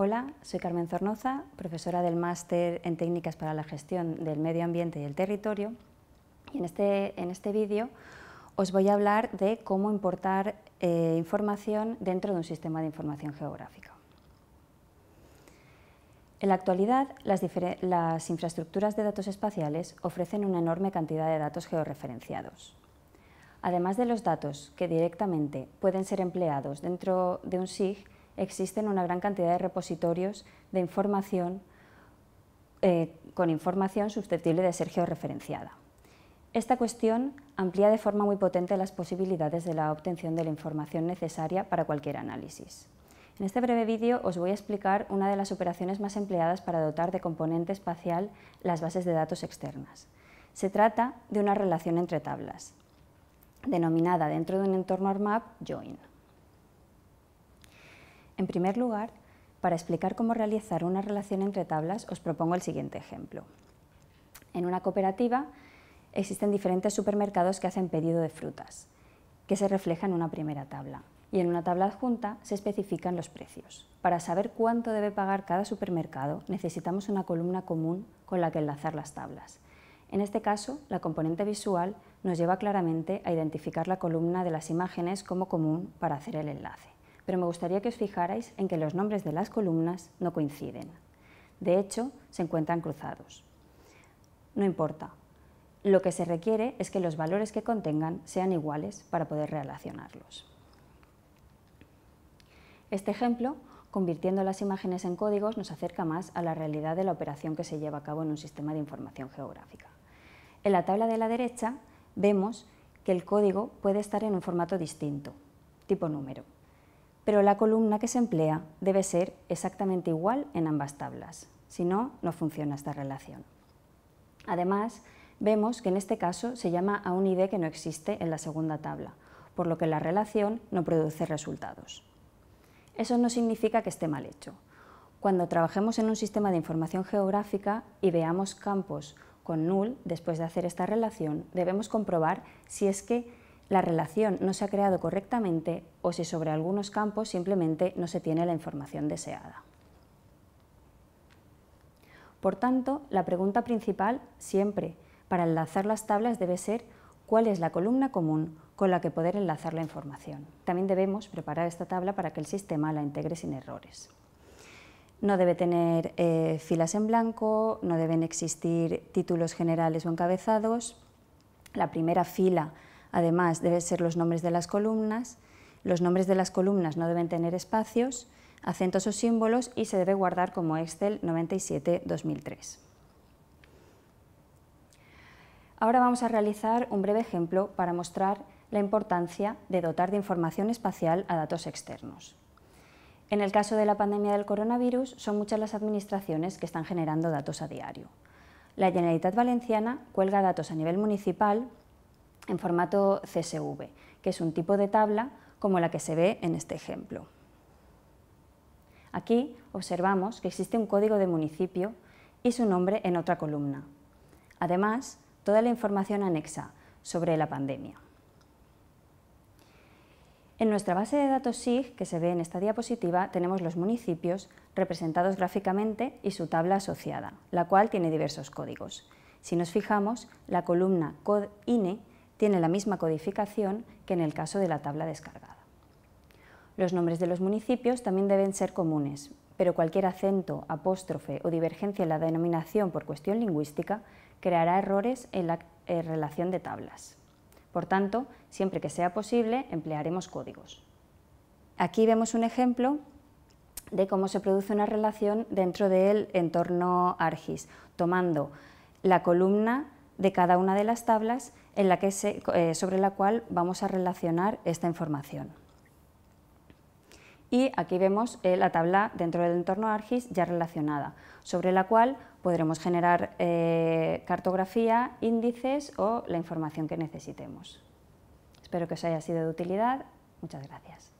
Hola, soy Carmen Zornoza, profesora del Máster en Técnicas para la Gestión del Medio Ambiente y el Territorio. Y en este, en este vídeo os voy a hablar de cómo importar eh, información dentro de un sistema de información geográfica. En la actualidad, las, las infraestructuras de datos espaciales ofrecen una enorme cantidad de datos georreferenciados. Además de los datos que directamente pueden ser empleados dentro de un SIG, existen una gran cantidad de repositorios de información eh, con información susceptible de ser georreferenciada. Esta cuestión amplía de forma muy potente las posibilidades de la obtención de la información necesaria para cualquier análisis. En este breve vídeo os voy a explicar una de las operaciones más empleadas para dotar de componente espacial las bases de datos externas. Se trata de una relación entre tablas, denominada dentro de un entorno ARMAP Join. En primer lugar, para explicar cómo realizar una relación entre tablas, os propongo el siguiente ejemplo. En una cooperativa existen diferentes supermercados que hacen pedido de frutas, que se refleja en una primera tabla, y en una tabla adjunta se especifican los precios. Para saber cuánto debe pagar cada supermercado, necesitamos una columna común con la que enlazar las tablas. En este caso, la componente visual nos lleva claramente a identificar la columna de las imágenes como común para hacer el enlace pero me gustaría que os fijarais en que los nombres de las columnas no coinciden. De hecho, se encuentran cruzados. No importa. Lo que se requiere es que los valores que contengan sean iguales para poder relacionarlos. Este ejemplo, convirtiendo las imágenes en códigos, nos acerca más a la realidad de la operación que se lleva a cabo en un sistema de información geográfica. En la tabla de la derecha vemos que el código puede estar en un formato distinto, tipo número, pero la columna que se emplea debe ser exactamente igual en ambas tablas, si no, no funciona esta relación. Además, vemos que en este caso se llama a un ID que no existe en la segunda tabla, por lo que la relación no produce resultados. Eso no significa que esté mal hecho. Cuando trabajemos en un sistema de información geográfica y veamos campos con null después de hacer esta relación, debemos comprobar si es que la relación no se ha creado correctamente o si sobre algunos campos simplemente no se tiene la información deseada. Por tanto, la pregunta principal siempre para enlazar las tablas debe ser cuál es la columna común con la que poder enlazar la información. También debemos preparar esta tabla para que el sistema la integre sin errores. No debe tener eh, filas en blanco, no deben existir títulos generales o encabezados. La primera fila Además, deben ser los nombres de las columnas. Los nombres de las columnas no deben tener espacios, acentos o símbolos y se debe guardar como Excel 97-2003. Ahora vamos a realizar un breve ejemplo para mostrar la importancia de dotar de información espacial a datos externos. En el caso de la pandemia del coronavirus, son muchas las administraciones que están generando datos a diario. La Generalitat Valenciana cuelga datos a nivel municipal en formato CSV, que es un tipo de tabla como la que se ve en este ejemplo. Aquí observamos que existe un código de municipio y su nombre en otra columna. Además, toda la información anexa sobre la pandemia. En nuestra base de datos SIG, que se ve en esta diapositiva, tenemos los municipios representados gráficamente y su tabla asociada, la cual tiene diversos códigos. Si nos fijamos, la columna INE tiene la misma codificación que en el caso de la tabla descargada. Los nombres de los municipios también deben ser comunes, pero cualquier acento, apóstrofe o divergencia en la denominación por cuestión lingüística creará errores en la relación de tablas. Por tanto, siempre que sea posible, emplearemos códigos. Aquí vemos un ejemplo de cómo se produce una relación dentro del entorno ARGIS, tomando la columna de cada una de las tablas en la que eh, sobre la cual vamos a relacionar esta información. Y aquí vemos eh, la tabla dentro del entorno ARGIS ya relacionada, sobre la cual podremos generar eh, cartografía, índices o la información que necesitemos. Espero que os haya sido de utilidad. Muchas gracias.